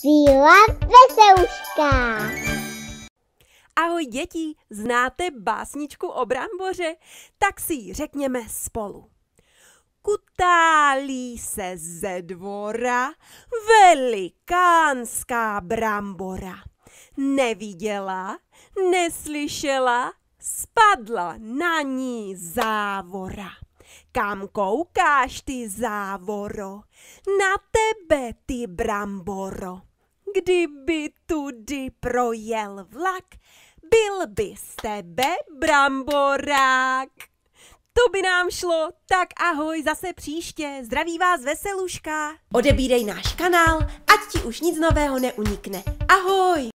Síla vesouška. Ahoj děti, znáte básničku o bramboře? Tak si ji řekněme spolu. Kutálí se ze dvora velikánská brambora. Neviděla, neslyšela, spadla na ní závora. Kam koukáš ty závoro? Na tebe ty bramboro kdyby tudy projel vlak, byl by z tebe bramborák. To by nám šlo, tak ahoj zase příště. Zdraví vás veseluška. Odebírej náš kanál, ať ti už nic nového neunikne. Ahoj!